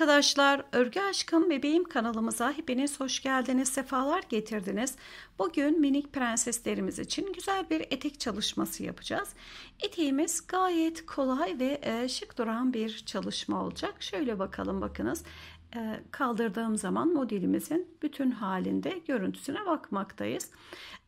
arkadaşlar, Örgü Aşkım Bebeğim kanalımıza hepiniz hoş geldiniz, sefalar getirdiniz. Bugün minik prenseslerimiz için güzel bir etek çalışması yapacağız. Eteğimiz gayet kolay ve e, şık duran bir çalışma olacak. Şöyle bakalım bakınız. E, kaldırdığım zaman modelimizin bütün halinde görüntüsüne bakmaktayız.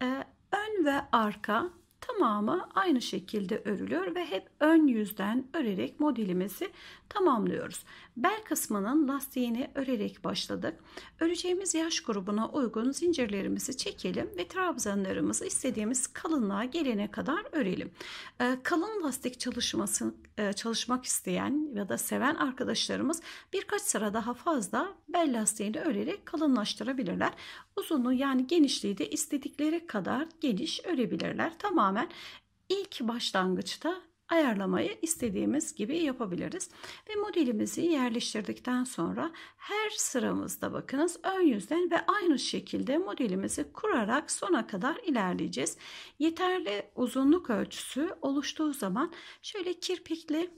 E, ön ve arka tamamı aynı şekilde örülüyor ve hep ön yüzden örerek modelimizi tamamlıyoruz. Bel kısmının lastiğini örerek başladık. Öreceğimiz yaş grubuna uygun zincirlerimizi çekelim ve trabzanlarımızı istediğimiz kalınlığa gelene kadar örelim. Ee, kalın lastik çalışması e, çalışmak isteyen ya da seven arkadaşlarımız birkaç sıra daha fazla bel lastiğini örerek kalınlaştırabilirler. Uzunluğu yani genişliği de istedikleri kadar geniş örebilirler. Tamamen ilk başlangıçta ayarlamayı istediğimiz gibi yapabiliriz. Ve modelimizi yerleştirdikten sonra her sıramızda bakınız ön yüzden ve aynı şekilde modelimizi kurarak sona kadar ilerleyeceğiz. Yeterli uzunluk ölçüsü oluştuğu zaman şöyle kirpikli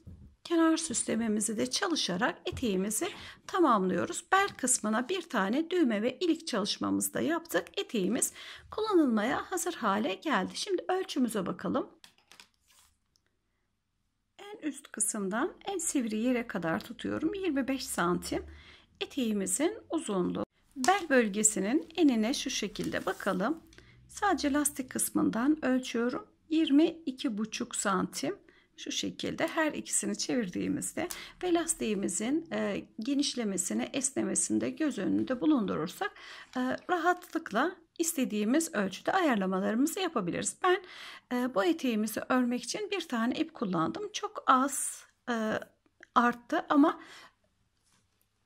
kenar süslememizi de çalışarak eteğimizi tamamlıyoruz. Bel kısmına bir tane düğme ve ilik çalışmamızı da yaptık. Eteğimiz kullanılmaya hazır hale geldi. Şimdi ölçümüze bakalım üst kısımdan en sivri yere kadar tutuyorum. 25 santim eteğimizin uzunluğu. Bel bölgesinin enine şu şekilde bakalım. Sadece lastik kısmından ölçüyorum. 22,5 santim şu şekilde her ikisini çevirdiğimizde ve lastiğimizin e, genişlemesini esnemesinde göz önünde bulundurursak e, rahatlıkla istediğimiz ölçüde ayarlamalarımızı yapabiliriz. Ben e, bu eteğimizi örmek için bir tane ip kullandım. Çok az e, arttı ama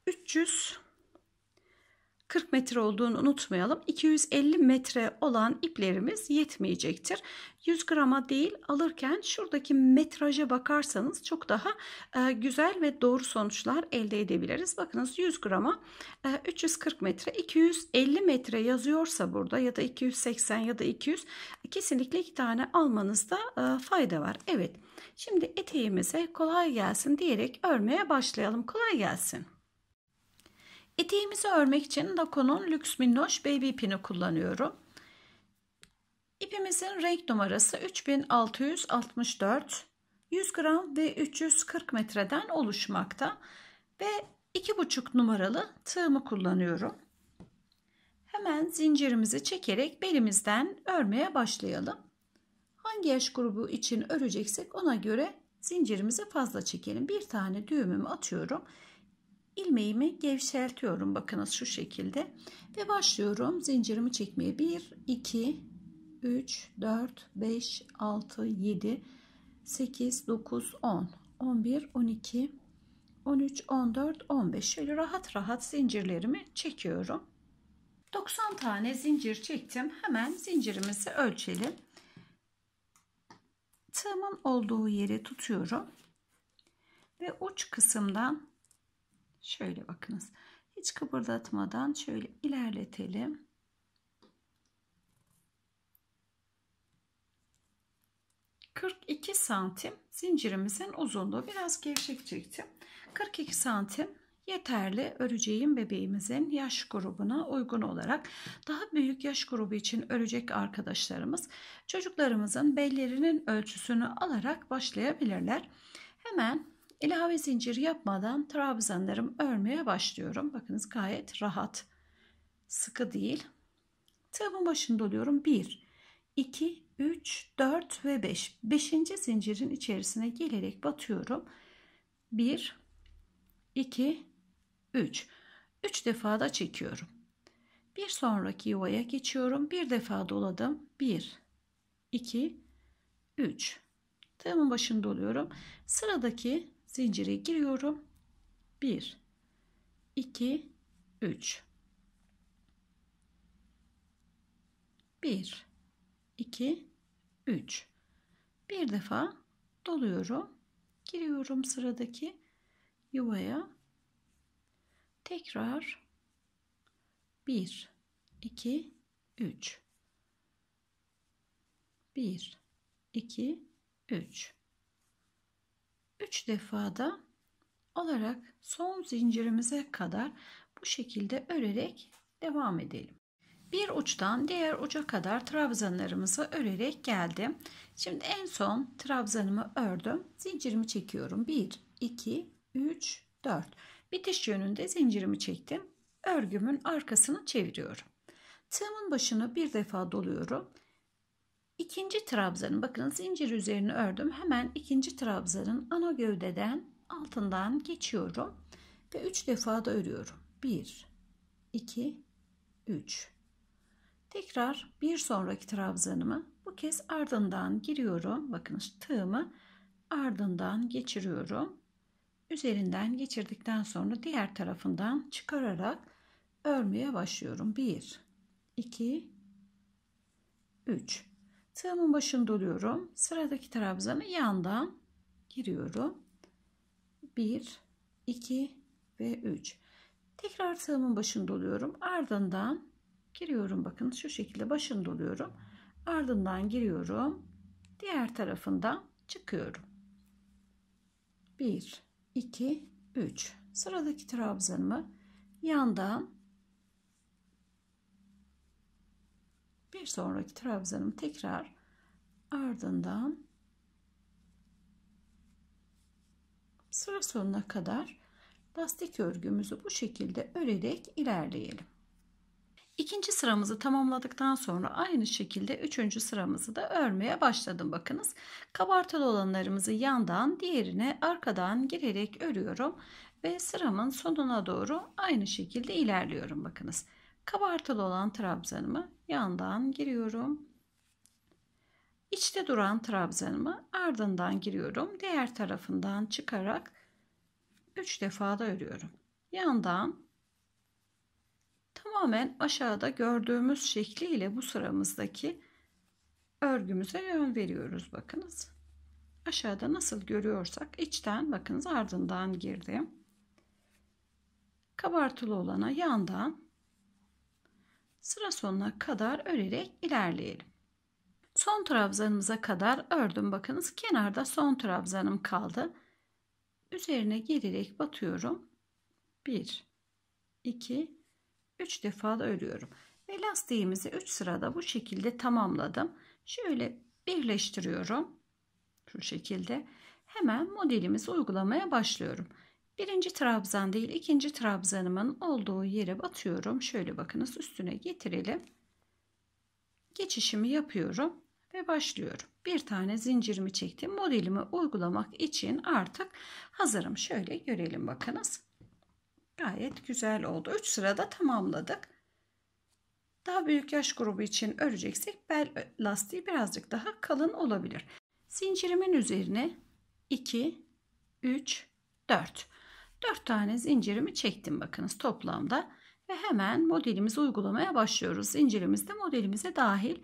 300 40 metre olduğunu unutmayalım. 250 metre olan iplerimiz yetmeyecektir. 100 grama değil alırken şuradaki metraja bakarsanız çok daha e, güzel ve doğru sonuçlar elde edebiliriz. Bakınız 100 grama e, 340 metre 250 metre yazıyorsa burada ya da 280 ya da 200 kesinlikle iki tane almanızda e, fayda var. Evet şimdi eteğimize kolay gelsin diyerek örmeye başlayalım. Kolay gelsin. Eteğimizi örmek için Nakonun Lux Minnoş Baby ipini kullanıyorum. İpimizin renk numarası 3664, 100 gram ve 340 metreden oluşmakta ve 2,5 numaralı tığımı kullanıyorum. Hemen zincirimizi çekerek belimizden örmeye başlayalım. Hangi yaş grubu için öreceksek ona göre zincirimizi fazla çekelim. Bir tane düğümümü atıyorum ilmeğimi gevşeltiyorum. Bakınız şu şekilde. Ve başlıyorum zincirimi çekmeye. 1, 2, 3, 4, 5, 6, 7, 8, 9, 10, 11, 12, 13, 14, 15. Şöyle rahat rahat zincirlerimi çekiyorum. 90 tane zincir çektim. Hemen zincirimizi ölçelim. Tığımın olduğu yeri tutuyorum. Ve uç kısımdan Şöyle bakınız. Hiç kıpırdatmadan şöyle ilerletelim. ...42 santim zincirimizin uzunluğu. Biraz gevşek çektim. 42 santim yeterli öreceğim bebeğimizin yaş grubuna uygun olarak daha büyük yaş grubu için örecek arkadaşlarımız çocuklarımızın bellerinin ölçüsünü alarak başlayabilirler. Hemen ilave zincir yapmadan trabzanlarımı örmeye başlıyorum. Bakınız gayet rahat. Sıkı değil. Tığımın başında doluyorum. 1, 2, 3, 4 ve 5. 5. zincirin içerisine gelerek batıyorum. 1, 2, 3. 3 defa da çekiyorum. Bir sonraki yuvaya geçiyorum. Bir defa doladım. 1, 2, 3. Tığımın başında doluyorum. Sıradaki zincire giriyorum. 1 2 3 1 2 3 bir defa doluyorum giriyorum sıradaki yuvaya tekrar 1 2 3 1 2 3 3 defada alarak son zincirimize kadar bu şekilde örerek devam edelim. Bir uçtan diğer uca kadar trabzanlarımızı örerek geldim. Şimdi en son trabzanımı ördüm. Zincirimi çekiyorum. 1, 2, 3, 4. Bitiş yönünde zincirimi çektim. Örgümün arkasını çeviriyorum. Tığımın başını bir defa doluyorum. İkinci trabzanın bakın zincir üzerine ördüm. Hemen ikinci trabzanın ana gövdeden altından geçiyorum ve 3 defa da örüyorum. 1 2 3 Tekrar bir sonraki trabzanımı bu kez ardından giriyorum. Bakınız tığımı ardından geçiriyorum. Üzerinden geçirdikten sonra diğer tarafından çıkararak örmeye başlıyorum. 1 2 3 Tığımın başını doluyorum. Sıradaki trabzanı yandan giriyorum. 1, 2 ve 3. Tekrar tığımın başını doluyorum. Ardından giriyorum. Bakın şu şekilde başını doluyorum. Ardından giriyorum. Diğer tarafından çıkıyorum. 1, 2, 3. Sıradaki trabzanımı yandan bir sonraki trabzanımı tekrar ardından sıra sonuna kadar lastik örgümüzü bu şekilde örerek ilerleyelim. İkinci sıramızı tamamladıktan sonra aynı şekilde üçüncü sıramızı da örmeye başladım. Bakınız kabartılı olanlarımızı yandan diğerine arkadan girerek örüyorum ve sıramın sonuna doğru aynı şekilde ilerliyorum. Bakınız kabartılı olan trabzanımı yandan giriyorum. İçte duran trabzanımı ardından giriyorum. Diğer tarafından çıkarak 3 defa da örüyorum. Yandan tamamen aşağıda gördüğümüz şekliyle bu sıramızdaki örgümüze yön veriyoruz bakınız. Aşağıda nasıl görüyorsak içten bakınız ardından girdim. Kabartılı olana yandan sıra sonuna kadar örerek ilerleyelim. Son trabzanımıza kadar ördüm. Bakınız kenarda son trabzanım kaldı. Üzerine gelerek batıyorum. 1 2 3 defa da örüyorum. Ve lastiğimizi 3 sırada bu şekilde tamamladım. Şöyle birleştiriyorum. Şu şekilde. Hemen modelimizi uygulamaya başlıyorum. Birinci trabzan değil ikinci trabzanımın olduğu yere batıyorum. Şöyle bakınız üstüne getirelim. Geçişimi yapıyorum ve başlıyorum. Bir tane zincirimi çektim. Modelimi uygulamak için artık hazırım. Şöyle görelim bakınız. Gayet güzel oldu. 3 sırada tamamladık. Daha büyük yaş grubu için öreceksek bel lastiği birazcık daha kalın olabilir. Zincirimin üzerine 2, 3, 4. 4 tane zincirimi çektim bakınız toplamda. Ve hemen modelimizi uygulamaya başlıyoruz. Zincirimiz de modelimize dahil.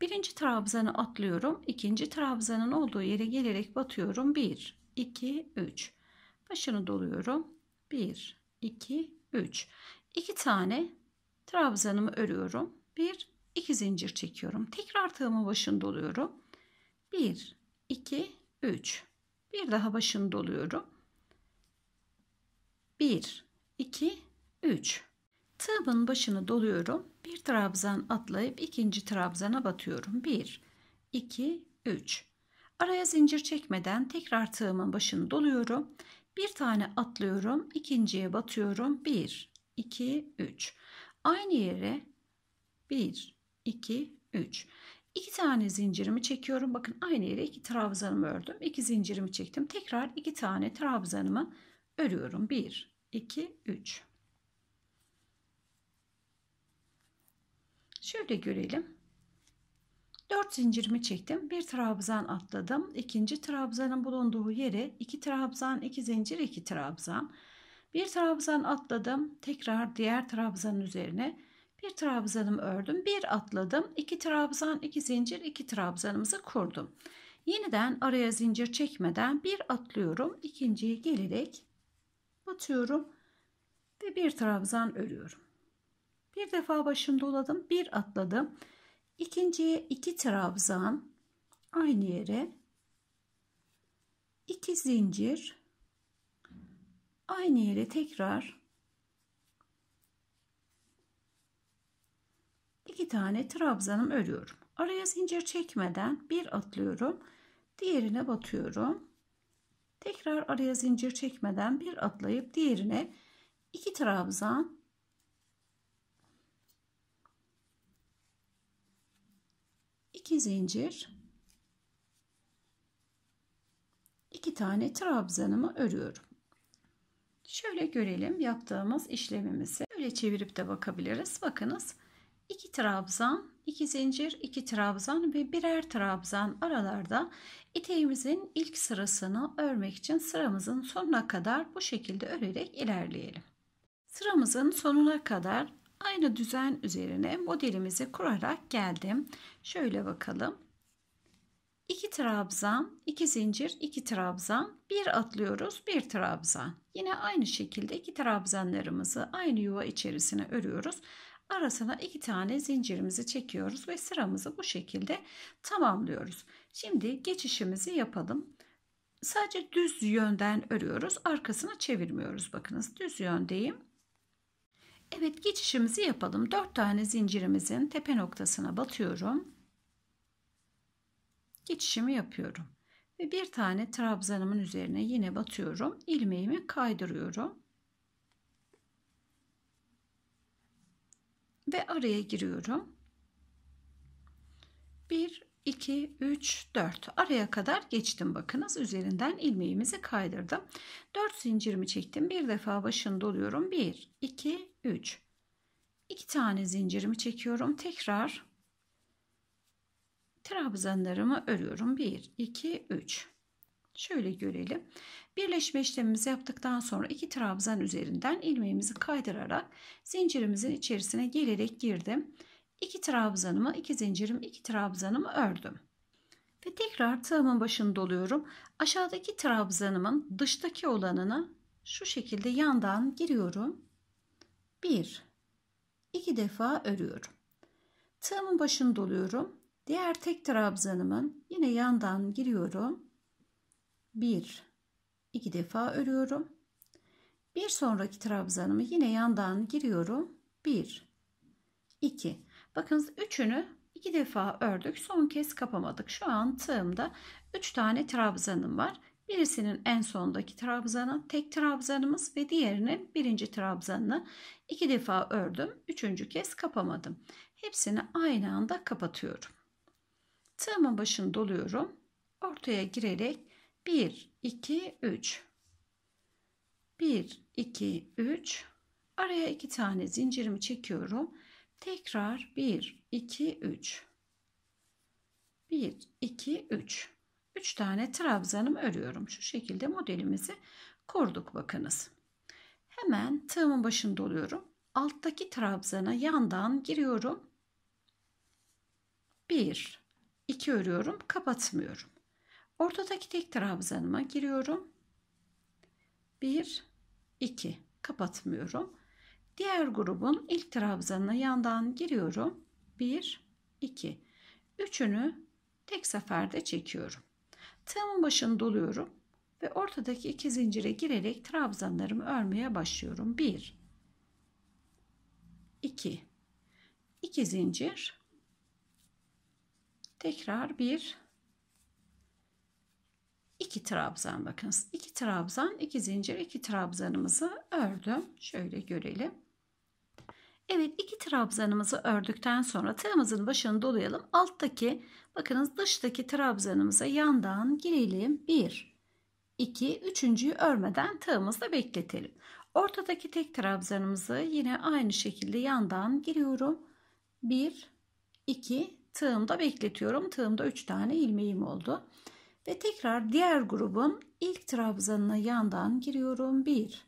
Birinci trabzanı atlıyorum. ikinci trabzanın olduğu yere gelerek batıyorum. 1, 2, 3. Başını doluyorum. 1, 2, 3. 2 tane trabzanımı örüyorum. 1, 2 zincir çekiyorum. Tekrar tığımı başını doluyorum. 1, 2, 3. Bir daha başını doluyorum. 1, 2, 3. Tığımın başını doluyorum. Bir trabzan atlayıp ikinci trabzana batıyorum. 1, 2, 3. Araya zincir çekmeden tekrar tığımın başını doluyorum. Bir tane atlıyorum. ikinciye batıyorum. 1, 2, 3. Aynı yere 1, 2, 3. İki tane zincirimi çekiyorum. Bakın aynı yere iki trabzanımı ördüm. 2 zincirimi çektim. Tekrar iki tane trabzanımı örüyorum. 1, 2, 3. Şöyle görelim. 4 zincirimi çektim. 1 trabzan atladım. İkinci trabzanın bulunduğu yere 2 trabzan, 2 zincir, 2 trabzan. 1 trabzan atladım. Tekrar diğer trabzanın üzerine 1 trabzanımı ördüm. 1 atladım. 2 trabzan, 2 zincir, 2 trabzanımızı kurdum. Yeniden araya zincir çekmeden 1 atlıyorum. ikinciye gelerek Atıyorum ve bir trabzan örüyorum. Bir defa başım doladım, bir atladım. İkinciye iki trabzan aynı yere. iki zincir aynı yere tekrar iki tane trabzanım örüyorum. Araya zincir çekmeden bir atlıyorum, diğerine batıyorum. Tekrar araya zincir çekmeden bir atlayıp diğerine iki trabzan iki zincir iki tane trabzanımı örüyorum. Şöyle görelim yaptığımız işlemimizi. Böyle çevirip de bakabiliriz. Bakınız iki trabzan 2 zincir, 2 trabzan ve birer trabzan aralarda iteğimizin ilk sırasını örmek için sıramızın sonuna kadar bu şekilde örerek ilerleyelim. Sıramızın sonuna kadar aynı düzen üzerine modelimizi kurarak geldim. Şöyle bakalım. 2 trabzan, 2 zincir, 2 trabzan, 1 atlıyoruz, 1 trabzan. Yine aynı şekilde 2 trabzanlarımızı aynı yuva içerisine örüyoruz arasına iki tane zincirimizi çekiyoruz ve sıramızı bu şekilde tamamlıyoruz. Şimdi geçişimizi yapalım. Sadece düz yönden örüyoruz. arkasını çevirmiyoruz. Bakınız düz yöndeyim. Evet geçişimizi yapalım. 4 tane zincirimizin tepe noktasına batıyorum. Geçişimi yapıyorum. Ve bir tane trabzanımın üzerine yine batıyorum. ilmeğimi kaydırıyorum. ve araya giriyorum. 1 2 3 4 araya kadar geçtim bakınız üzerinden ilmeğimizi kaydırdım 4 zincirimi çektim bir defa başını doluyorum 1 2 3 2 tane zincirimi çekiyorum tekrar trabzanlarımı örüyorum 1 2 3 Şöyle görelim. Birleşme işlemimizi yaptıktan sonra iki trabzan üzerinden ilmeğimizi kaydırarak zincirimizin içerisine gelerek girdim. İki trabzanımı, iki zincirim, iki trabzanımı ördüm. Ve tekrar tığımın başını doluyorum. Aşağıdaki trabzanımın dıştaki olanını şu şekilde yandan giriyorum. Bir, iki defa örüyorum. Tığımın başını doluyorum. Diğer tek trabzanımın yine yandan giriyorum 1 2 defa örüyorum. Bir sonraki trabzanımı yine yandan giriyorum. 1 2 Bakınız üçünü iki defa ördük. Son kez kapamadık. Şu an tığımda 3 tane trabzanım var. Birisinin en sondaki trabzanı tek trabzanımız ve diğerinin birinci trabzanını iki defa ördüm. Üçüncü kez kapamadım. Hepsini aynı anda kapatıyorum. Tığımın başını doluyorum. Ortaya girerek 1, 2, 3. 1, 2, 3. Araya iki tane zincirimi çekiyorum. Tekrar 1, 2, 3. 1, 2, 3. 3 tane trabzanımı örüyorum. Şu şekilde modelimizi kurduk bakınız. Hemen tığımın başında doluyorum. Alttaki trabzana yandan giriyorum. 1, 2 örüyorum, kapatmıyorum. Ortadaki tek trabzanıma giriyorum. 1, 2 kapatmıyorum. Diğer grubun ilk trabzanına yandan giriyorum. 1, 2. Üçünü tek seferde çekiyorum. Tığımın başını doluyorum ve ortadaki iki zincire girerek trabzanlarımı örmeye başlıyorum. 1, 2, 2 zincir, tekrar 1, 2 trabzan bakınız. 2 trabzan, iki zincir, iki trabzanımızı ördüm. Şöyle görelim. Evet iki trabzanımızı ördükten sonra tığımızın başını dolayalım. Alttaki bakınız dıştaki trabzanımıza yandan girelim. 1, 2, üçüncüyü örmeden tığımızda bekletelim. Ortadaki tek trabzanımızı yine aynı şekilde yandan giriyorum. 1, 2 tığımda bekletiyorum. Tığımda 3 tane ilmeğim oldu. Ve tekrar diğer grubun ilk trabzanına yandan giriyorum. 1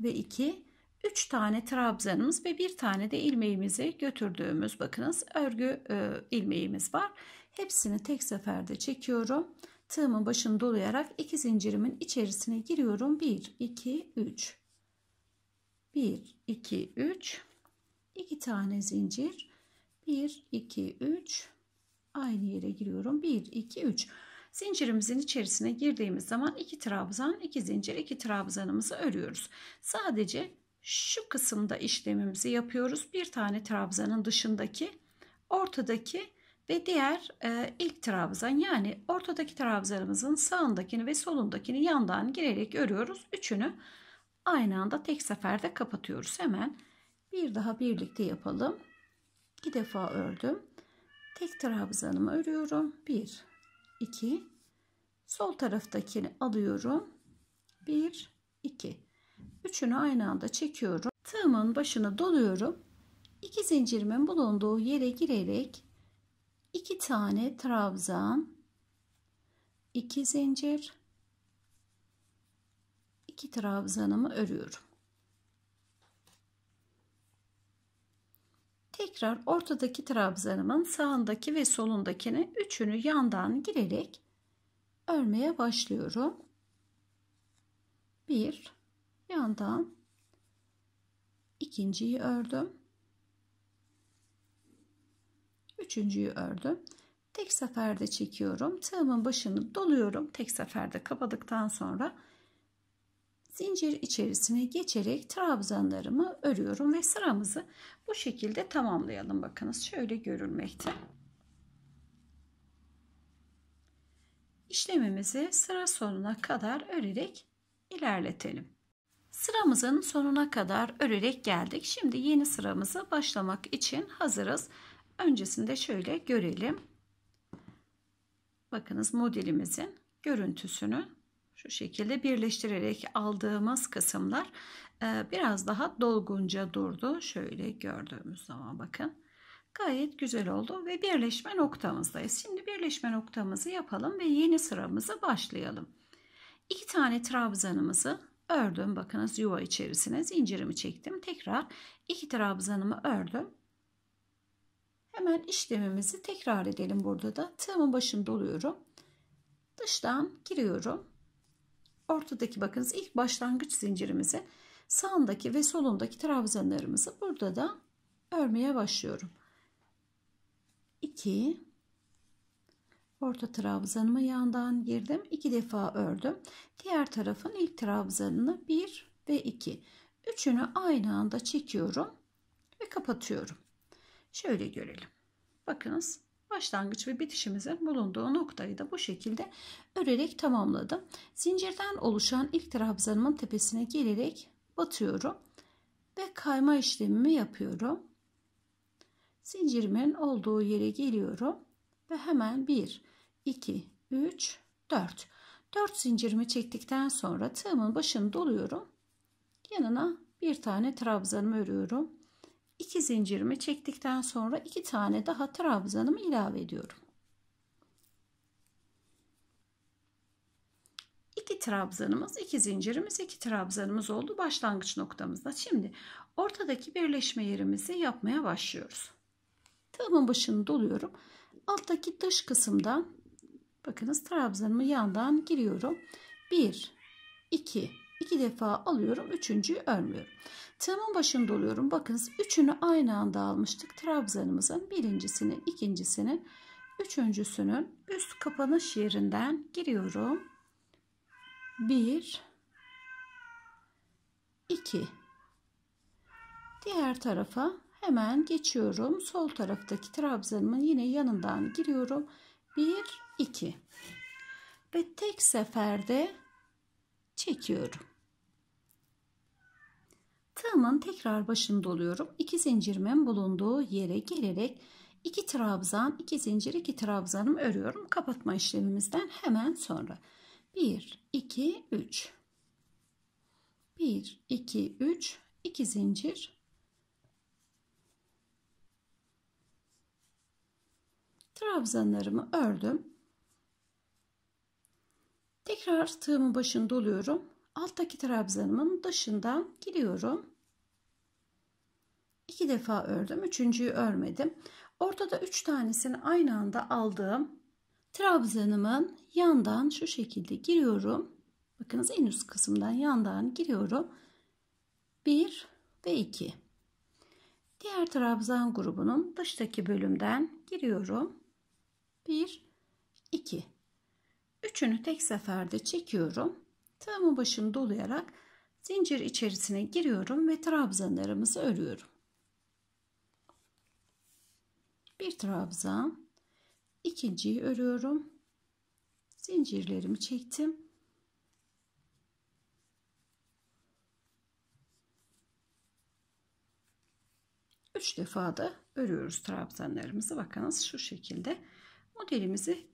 ve 2 3 tane trabzanımız ve bir tane de ilmeğimizi götürdüğümüz bakınız örgü e, ilmeğimiz var. Hepsini tek seferde çekiyorum. Tığımın başını dolayarak iki zincirimin içerisine giriyorum. 1 2 3 1 2 3 2 tane zincir 1 2 3 aynı yere giriyorum. 1 2 3 Zincirimizin içerisine girdiğimiz zaman iki trabzan, iki zincir, iki trabzanımızı örüyoruz. Sadece şu kısımda işlemimizi yapıyoruz. Bir tane trabzanın dışındaki, ortadaki ve diğer e, ilk trabzan yani ortadaki trabzanımızın sağındakini ve solundakini yandan girerek örüyoruz. Üçünü aynı anda tek seferde kapatıyoruz. Hemen bir daha birlikte yapalım. İki defa ördüm. Tek trabzanımı örüyorum. Bir, 2 sol taraftakini alıyorum 1 2 üçünü aynı anda çekiyorum tığımın başını doluyorum 2 zincirimin bulunduğu yere girerek iki tane trabzan 2 zincir 2 trabzanımı örüyorum Tekrar ortadaki trabzanımın sağındaki ve solundakini üçünü yandan girerek örmeye başlıyorum. Bir yandan ikinciyi ördüm. Üçüncüyü ördüm. Tek seferde çekiyorum. Tığımın başını doluyorum. Tek seferde kapadıktan sonra zincir içerisine geçerek trabzanlarımı örüyorum ve sıramızı bu şekilde tamamlayalım. Bakınız şöyle görülmekte. İşlemimizi sıra sonuna kadar örerek ilerletelim. Sıramızın sonuna kadar örerek geldik. Şimdi yeni sıramızı başlamak için hazırız. Öncesinde şöyle görelim. Bakınız modelimizin görüntüsünü şu şekilde birleştirerek aldığımız kısımlar e, biraz daha dolgunca durdu. Şöyle gördüğümüz zaman bakın gayet güzel oldu ve birleşme noktamızdayız. Şimdi birleşme noktamızı yapalım ve yeni sıramızı başlayalım. İki tane trabzanımızı ördüm. Bakınız yuva içerisine zincirimi çektim. Tekrar iki trabzanımı ördüm. Hemen işlemimizi tekrar edelim burada da. Tığımın başını doluyorum. Dıştan giriyorum ortadaki bakınız ilk başlangıç zincirimizi sağındaki ve solundaki trabzanlarımızı burada da örmeye başlıyorum. 2 orta trabzanımı yandan girdim. 2 defa ördüm. Diğer tarafın ilk trabzanını 1 ve 2. Üçünü aynı anda çekiyorum ve kapatıyorum. Şöyle görelim. Bakınız başlangıç ve bitişimizin bulunduğu noktayı da bu şekilde örerek tamamladım. Zincirden oluşan ilk trabzanımın tepesine gelerek batıyorum ve kayma işlemimi yapıyorum. Zincirimin olduğu yere geliyorum ve hemen 1, 2, 3, 4. 4 zincirimi çektikten sonra tığımın başını doluyorum. Yanına bir tane trabzanımı örüyorum. 2 zincirimi çektikten sonra iki tane daha trabzanımı ilave ediyorum. İki trabzanımız, iki zincirimiz, iki trabzanımız oldu başlangıç noktamızda. Şimdi ortadaki birleşme yerimizi yapmaya başlıyoruz. Tığımın başını doluyorum. Alttaki dış kısımdan bakınız trabzanımı yandan giriyorum. 1 2 2 defa alıyorum. Üçüncüyü örmüyorum. Tığımın başında doluyorum. Bakınız üçünü aynı anda almıştık. Trabzanımızın birincisini, ikincisini, üçüncüsünün üst kapanış yerinden giriyorum. Bir, iki. Diğer tarafa hemen geçiyorum. Sol taraftaki trabzanımın yine yanından giriyorum. Bir, iki. Ve tek seferde çekiyorum. Tığımın tekrar başında oluyorum. İki zincirimin bulunduğu yere gelerek iki trabzan, iki zincir, iki trabzanımı örüyorum. Kapatma işlemimizden hemen sonra. 1, 2, 3. 1, 2, 3, 2 zincir. Trabzanlarımı ördüm. Tekrar tığımın başını doluyorum. Alttaki trabzanımın dışından giriyorum iki defa ördüm. Üçüncüyü örmedim. Ortada üç tanesini aynı anda aldığım trabzanımın yandan şu şekilde giriyorum. Bakınız en üst kısımdan yandan giriyorum. 1 ve 2. Diğer trabzan grubunun dıştaki bölümden giriyorum. 1 2 Üçünü tek seferde çekiyorum. Tığımı başını dolayarak zincir içerisine giriyorum ve trabzanlarımızı örüyorum. bir trabzan ikinciyi örüyorum zincirlerimi çektim üç defa da örüyoruz trabzanlarımızı bakınız şu şekilde modelimizi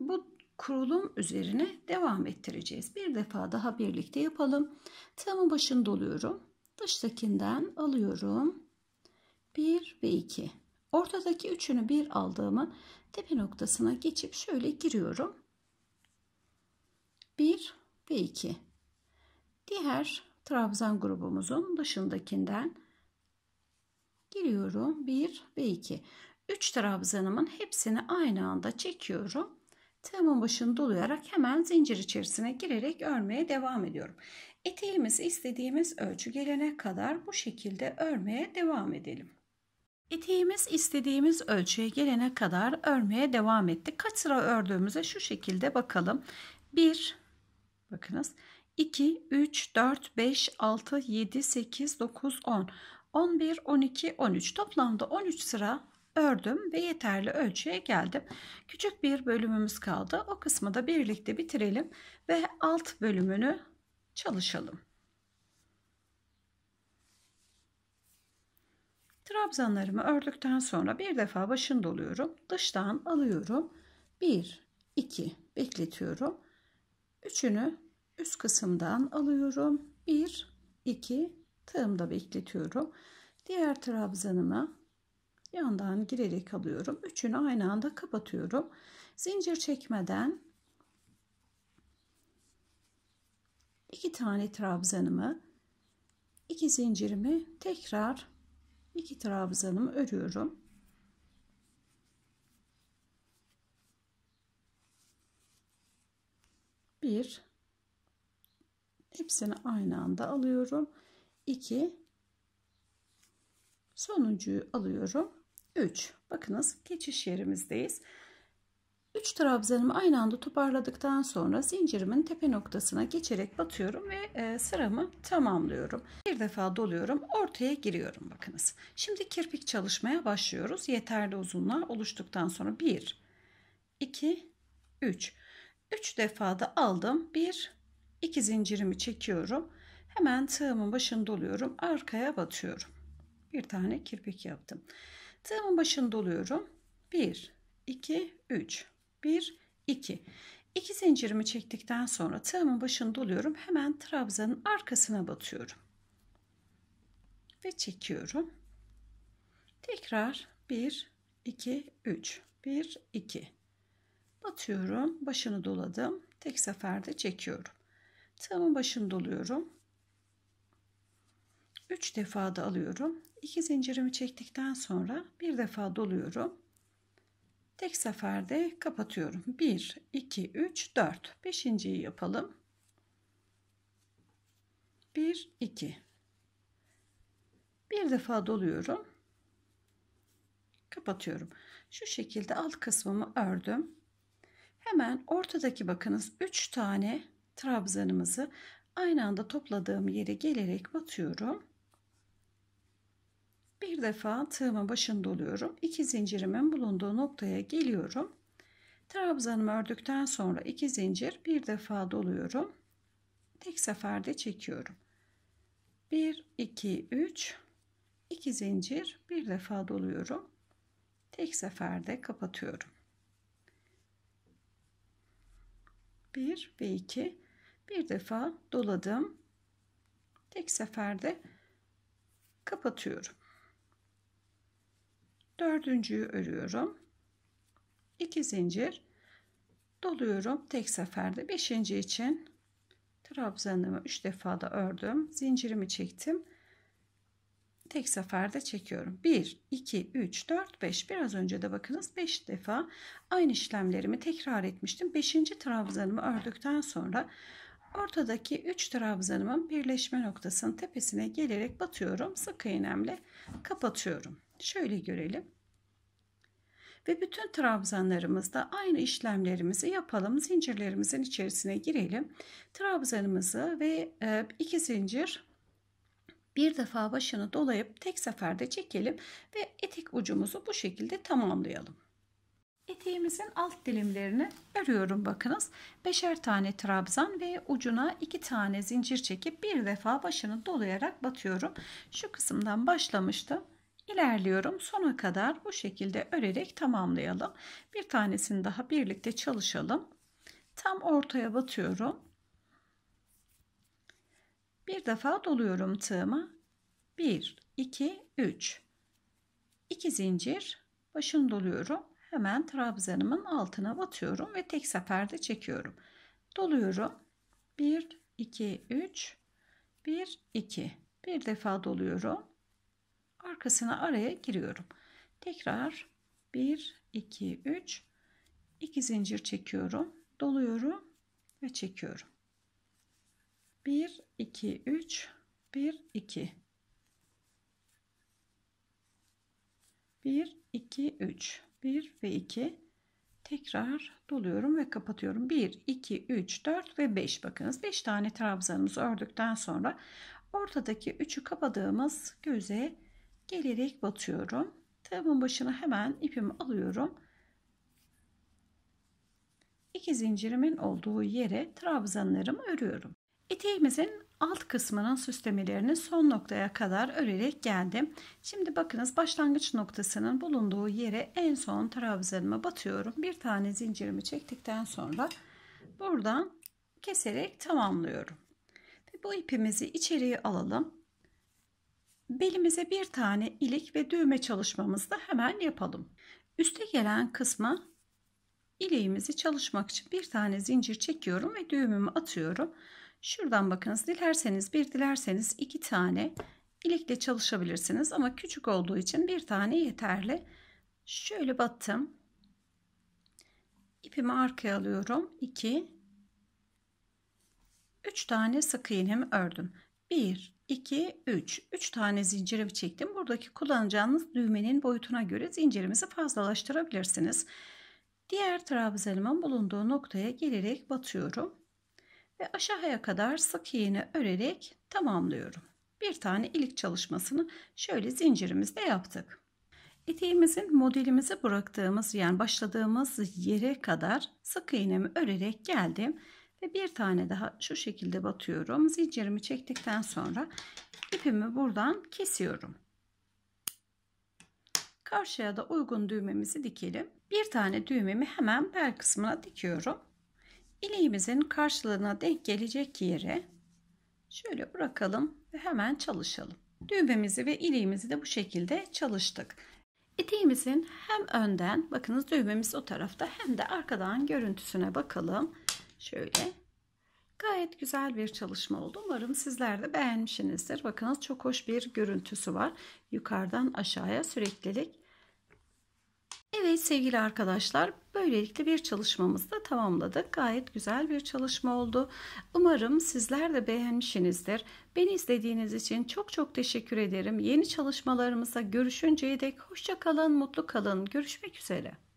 bu kurulum üzerine devam ettireceğiz bir defa daha birlikte yapalım tığımın başını doluyorum dıştakinden alıyorum 1 ve 2 Ortadaki üçünü bir aldığımın tepe noktasına geçip şöyle giriyorum. 1 ve 2. Diğer trabzan grubumuzun dışındakinden giriyorum. 1 ve 2. 3 trabzanımın hepsini aynı anda çekiyorum. Tığımın başını dolayarak hemen zincir içerisine girerek örmeye devam ediyorum. Eteğimiz istediğimiz ölçü gelene kadar bu şekilde örmeye devam edelim. Eteğimiz istediğimiz ölçüye gelene kadar örmeye devam ettik. Kaç sıra ördüğümüze şu şekilde bakalım. 1 bakınız 2 3 4 5 6 7 8 9 10 11 12 13 toplamda 13 sıra ördüm ve yeterli ölçüye geldim. Küçük bir bölümümüz kaldı. O kısmı da birlikte bitirelim ve alt bölümünü çalışalım. Trabzanlarımı ördükten sonra bir defa başını doluyorum. Dıştan alıyorum. 1, 2 bekletiyorum. Üçünü üst kısımdan alıyorum. 1, 2 tığımda bekletiyorum. Diğer trabzanımı yandan girerek alıyorum. Üçünü aynı anda kapatıyorum. Zincir çekmeden iki tane trabzanımı iki zincirimi tekrar iki trabzanımı örüyorum. Bir, hepsini aynı anda alıyorum. İki, sonuncuyu alıyorum. Üç. Bakınız geçiş yerimizdeyiz. 3 trabzanımı aynı anda toparladıktan sonra zincirimin tepe noktasına geçerek batıyorum ve e, sıramı tamamlıyorum. Bir defa doluyorum, ortaya giriyorum bakınız. Şimdi kirpik çalışmaya başlıyoruz. Yeterli uzunluğa oluştuktan sonra 1 2 3 3 defa da aldım. 1 2 zincirimi çekiyorum. Hemen tığımın başını doluyorum, arkaya batıyorum. Bir tane kirpik yaptım. Tığımın başını doluyorum. 1 2 3 1, 2. 2 zincirimi çektikten sonra tığımın başını doluyorum. Hemen trabzanın arkasına batıyorum. Ve çekiyorum. Tekrar 1, 2, 3. 1, 2. Batıyorum. Başını doladım. Tek seferde çekiyorum. Tığımın başını doluyorum. 3 defa da alıyorum. 2 zincirimi çektikten sonra bir defa doluyorum. Tek seferde kapatıyorum. 1, 2, 3, 4. Beşinciyi yapalım. 1, 2. Bir defa doluyorum. Kapatıyorum. Şu şekilde alt kısmımı ördüm. Hemen ortadaki bakınız 3 tane trabzanımızı aynı anda topladığım yere gelerek batıyorum. Bir defa tığımın başını doluyorum. İki zincirimin bulunduğu noktaya geliyorum. Trabzanımı ördükten sonra iki zincir bir defa doluyorum. Tek seferde çekiyorum. 1, 2, 3, 2 zincir bir defa doluyorum. Tek seferde kapatıyorum. 1 ve 2 bir defa doladım. Tek seferde kapatıyorum dördüncüyü örüyorum. 2 zincir doluyorum tek seferde. 5. için trabzanımı 3 defa da ördüm. Zincirimi çektim. Tek seferde çekiyorum. 1, 2, 3, 4, 5. Biraz önce de bakınız 5 defa aynı işlemlerimi tekrar etmiştim. 5. trabzanımı ördükten sonra ortadaki 3 trabzanımın birleşme noktasının tepesine gelerek batıyorum. Sık iğnemle kapatıyorum. Şöyle görelim. Ve bütün trabzanlarımızda aynı işlemlerimizi yapalım. Zincirlerimizin içerisine girelim. Trabzanımızı ve e, iki zincir bir defa başını dolayıp tek seferde çekelim ve etek ucumuzu bu şekilde tamamlayalım. Eteğimizin alt dilimlerini örüyorum bakınız. Beşer tane trabzan ve ucuna iki tane zincir çekip bir defa başını dolayarak batıyorum. Şu kısımdan başlamıştım ilerliyorum. Sona kadar bu şekilde örerek tamamlayalım. Bir tanesini daha birlikte çalışalım. Tam ortaya batıyorum. Bir defa doluyorum tığıma. 1, 2, 3. 2 zincir. Başını doluyorum. Hemen trabzanımın altına batıyorum ve tek seferde çekiyorum. Doluyorum. 1, 2, 3. 1, 2. Bir defa doluyorum arkasına araya giriyorum. Tekrar 1 2 3 2 zincir çekiyorum. Doluyorum ve çekiyorum. 1 2 3 1 2 1 2 3 1 ve 2 tekrar doluyorum ve kapatıyorum 1 2 3 4 ve 5 bakınız 5 tane trabzanımızı ördükten sonra ortadaki 3'ü kapadığımız göze gelerek batıyorum. Tığımın başına hemen ipimi alıyorum. İki zincirimin olduğu yere trabzanlarımı örüyorum. Eteğimizin alt kısmının süslemelerini son noktaya kadar örerek geldim. Şimdi bakınız başlangıç noktasının bulunduğu yere en son trabzanımı batıyorum. Bir tane zincirimi çektikten sonra buradan keserek tamamlıyorum. Ve bu ipimizi içeriye alalım. Belimize bir tane ilik ve düğme çalışmamızı da hemen yapalım. Üste gelen kısma ileğimizi çalışmak için bir tane zincir çekiyorum ve düğümümü atıyorum. Şuradan bakınız dilerseniz bir dilerseniz iki tane ilikle çalışabilirsiniz ama küçük olduğu için bir tane yeterli. Şöyle battım. İpimi arkaya alıyorum. 2 3 tane sık iğnemi ördüm. 1, 2, 3. 3 tane zincirimi çektim. Buradaki kullanacağınız düğmenin boyutuna göre zincirimizi fazlalaştırabilirsiniz. Diğer trabzanımın bulunduğu noktaya gelerek batıyorum. Ve aşağıya kadar sık iğne örerek tamamlıyorum. Bir tane ilik çalışmasını şöyle zincirimizde yaptık. Eteğimizin modelimizi bıraktığımız yani başladığımız yere kadar sık iğnemi örerek geldim ve bir tane daha şu şekilde batıyorum zincirimi çektikten sonra ipimi buradan kesiyorum karşıya da uygun düğmemizi dikelim bir tane düğmemi hemen bel kısmına dikiyorum ileğimizin karşılığına denk gelecek yere şöyle bırakalım ve hemen çalışalım düğmemizi ve ileğimizi de bu şekilde çalıştık eteğimizin hem önden bakınız düğmemiz o tarafta hem de arkadan görüntüsüne bakalım Şöyle. Gayet güzel bir çalışma oldu. Umarım sizler de beğenmişsinizdir. Bakınız çok hoş bir görüntüsü var. Yukarıdan aşağıya süreklilik. Evet sevgili arkadaşlar böylelikle bir çalışmamızı da tamamladık. Gayet güzel bir çalışma oldu. Umarım sizler de beğenmişsinizdir. Beni izlediğiniz için çok çok teşekkür ederim. Yeni çalışmalarımızda görüşünceye dek hoşça kalın, mutlu kalın. Görüşmek üzere.